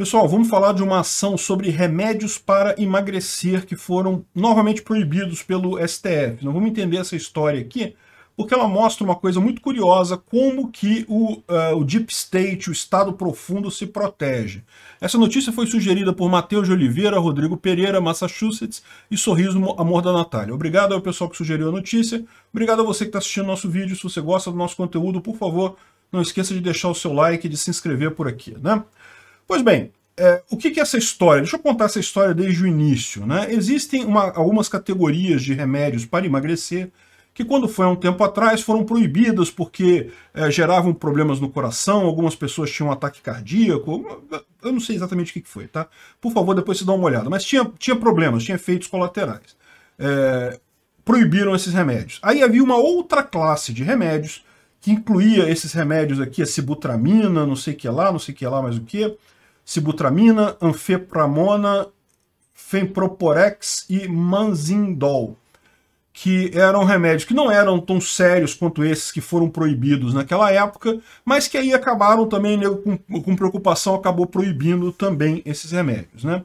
Pessoal, vamos falar de uma ação sobre remédios para emagrecer que foram novamente proibidos pelo STF. Não vamos entender essa história aqui, porque ela mostra uma coisa muito curiosa, como que o, uh, o Deep State, o Estado Profundo, se protege. Essa notícia foi sugerida por Matheus de Oliveira, Rodrigo Pereira, Massachusetts e Sorriso Amor da Natália. Obrigado ao pessoal que sugeriu a notícia, obrigado a você que está assistindo nosso vídeo, se você gosta do nosso conteúdo, por favor, não esqueça de deixar o seu like e de se inscrever por aqui, né? Pois bem, é, o que, que, é essa história? Deixa eu contar essa história desde o início. Né? Existem uma, algumas categorias de remédios para emagrecer que quando foi há um tempo atrás foram proibidas porque é, geravam problemas no coração, algumas pessoas tinham um ataque cardíaco, eu não sei exatamente o que, que foi, tá? Por favor, depois se dá uma olhada. Mas tinha, tinha problemas, tinha efeitos colaterais. É, proibiram esses remédios. Aí havia uma outra classe de remédios que incluía esses remédios aqui, a sibutramina, não sei o que lá, não sei o que lá, mais o que, sibutramina, anfepramona, fenproporex e manzindol, que eram remédios que não eram tão sérios quanto esses que foram proibidos naquela época, mas que aí acabaram também, né, com, com preocupação, acabou proibindo também esses remédios. Né?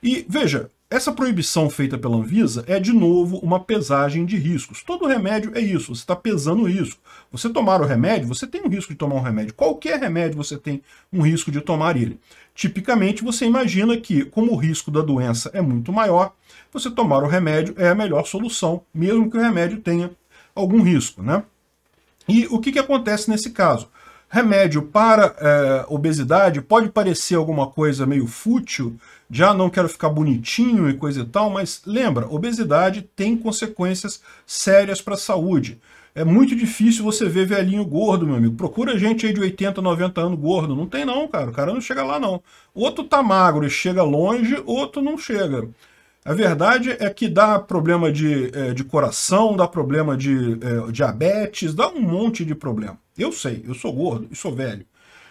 E veja, essa proibição feita pela Anvisa é, de novo, uma pesagem de riscos. Todo remédio é isso, você está pesando o risco. Você tomar o remédio, você tem um risco de tomar um remédio. Qualquer remédio você tem um risco de tomar ele. Tipicamente, você imagina que, como o risco da doença é muito maior, você tomar o remédio é a melhor solução, mesmo que o remédio tenha algum risco. Né? E o que, que acontece nesse caso? Remédio para é, obesidade pode parecer alguma coisa meio fútil, já não quero ficar bonitinho e coisa e tal, mas lembra, obesidade tem consequências sérias para a saúde. É muito difícil você ver velhinho gordo, meu amigo. Procura gente aí de 80, 90 anos gordo. Não tem não, cara. O cara não chega lá, não. Outro tá magro e chega longe, outro não chega. A verdade é que dá problema de, é, de coração, dá problema de é, diabetes, dá um monte de problema. Eu sei, eu sou gordo e sou velho.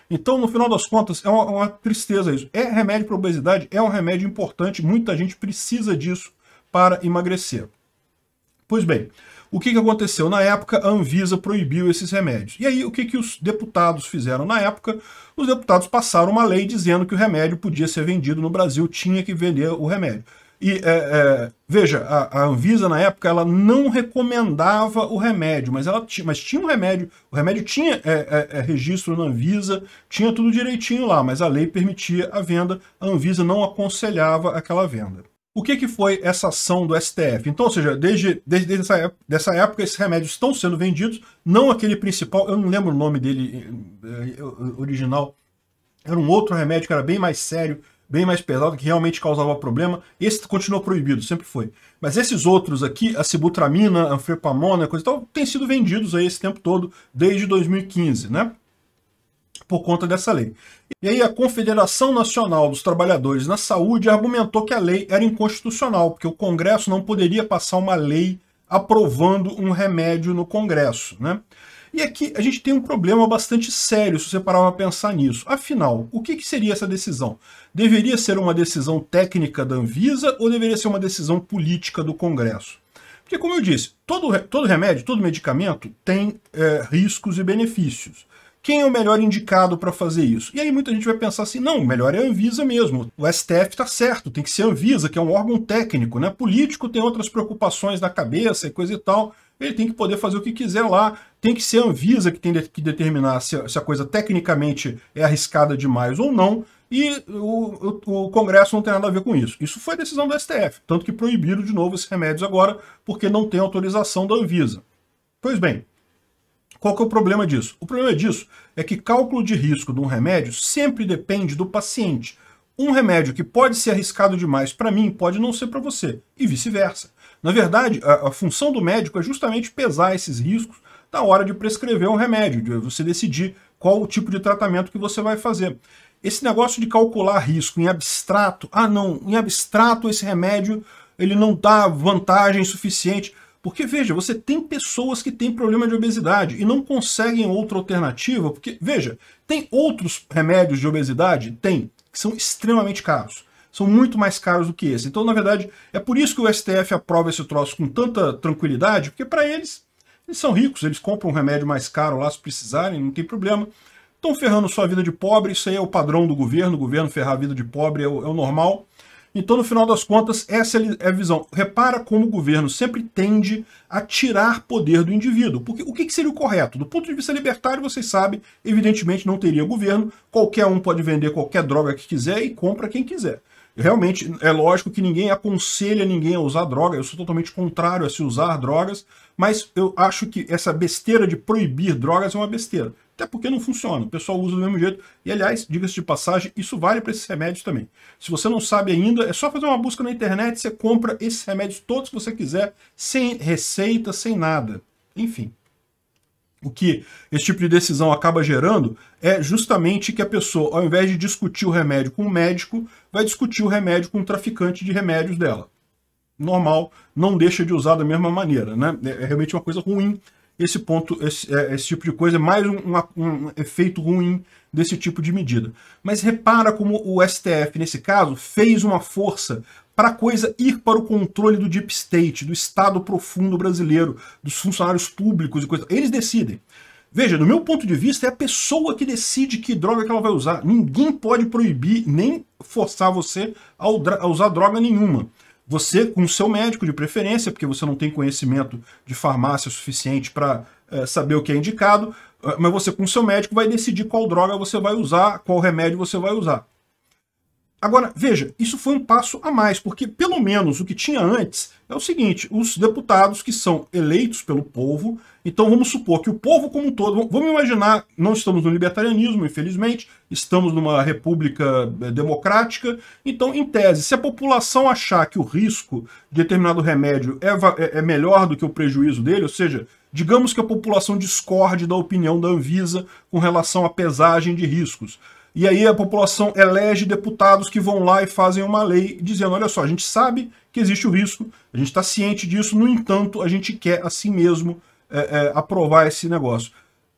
Então, no final das contas, é uma, uma tristeza isso. É remédio para obesidade, é um remédio importante, muita gente precisa disso para emagrecer. Pois bem, o que, que aconteceu? Na época, a Anvisa proibiu esses remédios. E aí, o que, que os deputados fizeram na época? Os deputados passaram uma lei dizendo que o remédio podia ser vendido no Brasil, tinha que vender o remédio. E é, é, veja, a, a, Anvisa na época ela não recomendava o remédio, mas ela mas tinha um remédio, o remédio tinha é, é, é, registro na Anvisa, tinha tudo direitinho lá, mas a lei permitia a venda, a Anvisa não aconselhava aquela venda. O que, que foi essa ação do STF? Então, ou seja, desde, desde, desde essa dessa época, esses remédios estão sendo vendidos, não aquele principal, eu não lembro o nome dele é, original, era um outro remédio que era bem mais sério, bem mais pesado, que realmente causava problema. Esse continuou proibido, sempre foi. Mas esses outros aqui, a sibutramina, anfrepamona, coisa e tal, têm sido vendidos aí esse tempo todo, desde 2015, né? Por conta dessa lei. E aí a Confederação Nacional dos Trabalhadores na Saúde argumentou que a lei era inconstitucional, porque o Congresso não poderia passar uma lei aprovando um remédio no Congresso, né? E aqui a gente tem um problema bastante sério, se você parar para pensar nisso. Afinal, o que, que seria essa decisão? Deveria ser uma decisão técnica da Anvisa ou deveria ser uma decisão política do Congresso? Porque, como eu disse, todo, todo remédio, todo medicamento tem é, riscos e benefícios. Quem é o melhor indicado para fazer isso? E aí muita gente vai pensar assim, não, melhor é a Anvisa mesmo. O STF está certo, tem que ser a Anvisa, que é um órgão técnico, né? Político tem outras preocupações na cabeça e coisa e tal ele tem que poder fazer o que quiser lá, tem que ser a Anvisa que tem que determinar se, a coisa tecnicamente é arriscada demais ou não, e o, o, o, Congresso não tem nada a ver com isso. Isso foi decisão do STF, tanto que proibiram de novo esses remédios agora, porque não tem autorização da Anvisa. Pois bem, qual que é o problema disso? O problema disso é que cálculo de risco de um remédio sempre depende do paciente. Um remédio que pode ser arriscado demais para mim pode não ser para você, e vice-versa. Na verdade, a, a função do médico é justamente pesar esses riscos na hora de prescrever um remédio, de você decidir qual o tipo de tratamento que você vai fazer. Esse negócio de calcular risco em abstrato, ah não, em abstrato esse remédio ele não dá vantagem suficiente. Porque, veja, você tem pessoas que têm problema de obesidade e não conseguem outra alternativa, porque, veja, tem outros remédios de obesidade? Tem, que são extremamente caros são muito mais caros do que esse. Então, na verdade, é por isso que o STF aprova esse troço com tanta tranquilidade, porque para eles, eles são ricos, eles compram um remédio mais caro lá se precisarem, não tem problema. Estão ferrando sua vida de pobre, isso aí é o padrão do governo, o governo ferrar a vida de pobre é o, é o normal. Então, no final das contas, essa é, é a visão. Repara como o governo sempre tende a tirar poder do indivíduo. Porque o que seria o correto? Do ponto de vista libertário, vocês sabem, evidentemente não teria governo, qualquer um pode vender qualquer droga que quiser e compra quem quiser. Realmente, é lógico que ninguém aconselha ninguém a usar droga, eu sou totalmente contrário a se usar drogas, mas eu acho que essa besteira de proibir drogas é uma besteira. Até porque não funciona, o pessoal usa do mesmo jeito. E aliás, diga-se de passagem, isso vale para esses remédios também. Se você não sabe ainda, é só fazer uma busca na internet, você compra esses remédios todos que você quiser, sem receita, sem nada. Enfim. O que esse tipo de decisão acaba gerando é justamente que a pessoa, ao invés de discutir o remédio com o médico, vai discutir o remédio com o traficante de remédios dela normal, não deixa de usar da mesma maneira, né? É, é realmente uma coisa ruim esse ponto, esse, é, esse tipo de coisa, é mais um, um, efeito ruim desse tipo de medida. Mas repara como o STF, nesse caso, fez uma força para a coisa ir para o controle do deep state, do Estado profundo brasileiro, dos funcionários públicos e coisa. Eles decidem. Veja, do meu ponto de vista, é a pessoa que decide que droga que ela vai usar. Ninguém pode proibir nem forçar você a usar droga nenhuma. Você, com o seu médico de preferência, porque você não tem conhecimento de farmácia suficiente para é, eh, saber o que é indicado, eh, mas você, com o seu médico, vai decidir qual droga você vai usar, qual remédio você vai usar. Agora, veja, isso foi um passo a mais, porque pelo menos o que tinha antes é o seguinte, os deputados que são eleitos pelo povo, então vamos supor que o povo como um todo, vamos imaginar, não estamos no libertarianismo, infelizmente, estamos numa república eh, democrática, então, em tese, se a população achar que o risco de determinado remédio é, é, é melhor do que o prejuízo dele, ou seja, digamos que a população discorde da opinião da Anvisa com relação à pesagem de riscos, e aí a população elege deputados que vão lá e fazem uma lei dizendo: olha só, a gente sabe que existe o risco, a gente está ciente disso, no entanto, a gente quer assim mesmo é, é, aprovar esse negócio.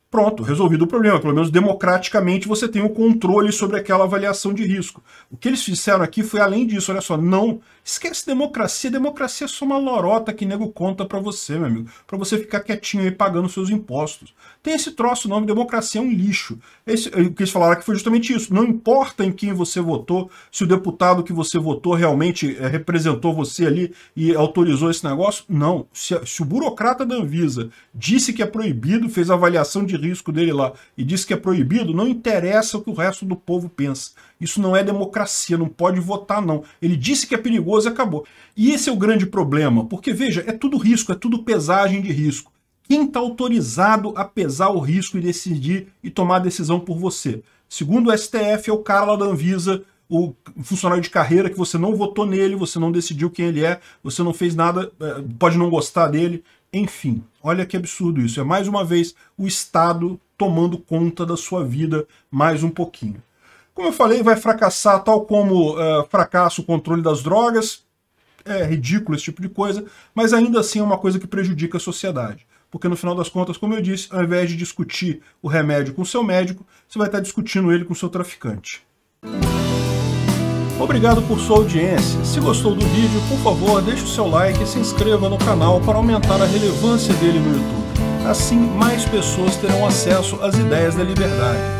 Pronto, resolvido o problema. Pelo menos democraticamente você tem o controle sobre aquela avaliação de risco. O que eles fizeram aqui foi além disso, olha só, não Esquece democracia. Democracia é só uma lorota que nego conta pra você, meu amigo. Pra você ficar quietinho aí pagando seus impostos. Tem esse troço, o nome democracia é um lixo. Esse, o que eles falaram aqui foi justamente isso. Não importa em quem você votou, se o deputado que você votou realmente é, representou você ali e autorizou esse negócio. Não. Se, se o burocrata da Anvisa disse que é proibido, fez a avaliação de risco dele lá e disse que é proibido, não interessa o que o resto do povo pensa. Isso não é democracia, não pode votar, não. Ele disse que é perigoso pessoas e acabou. E esse é o grande problema, porque veja, é tudo risco, é tudo pesagem de risco. Quem está autorizado a pesar o risco e decidir e tomar a decisão por você? Segundo o STF, é o cara lá da Anvisa, o funcionário de carreira que você não votou nele, você não decidiu quem ele é, você não fez nada, eh, pode não gostar dele, enfim. Olha que absurdo isso. É mais uma vez o Estado tomando conta da sua vida mais um pouquinho. Como eu falei, vai fracassar, tal como uh, eh, fracassa o controle das drogas. É ridículo esse tipo de coisa, mas ainda assim é uma coisa que prejudica a sociedade. Porque no final das contas, como eu disse, ao invés de discutir o remédio com o seu médico, você vai estar discutindo ele com o seu traficante. Obrigado por sua audiência. Se gostou do vídeo, por favor, deixe o seu like e se inscreva no canal para aumentar a relevância dele no YouTube. Assim, mais pessoas terão acesso às ideias da liberdade